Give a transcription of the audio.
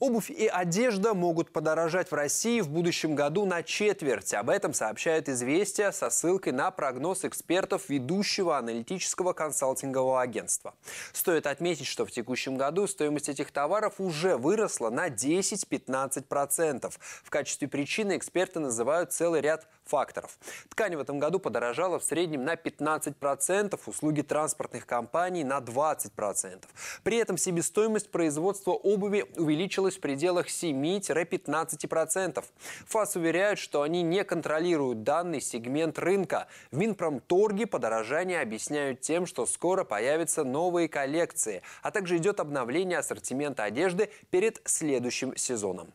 Обувь и одежда могут подорожать в России в будущем году на четверть. Об этом сообщает «Известия» со ссылкой на прогноз экспертов ведущего аналитического консалтингового агентства. Стоит отметить, что в текущем году стоимость этих товаров уже выросла на 10-15%. В качестве причины эксперты называют целый ряд факторов. Ткань в этом году подорожала в среднем на 15%, услуги транспортных компаний на 20%. При этом себестоимость производства обуви увеличилась в пределах 7-15%. ФАС уверяют, что они не контролируют данный сегмент рынка. В Минпромторге подорожание объясняют тем, что скоро появятся новые коллекции, а также идет обновление ассортимента одежды перед следующим сезоном.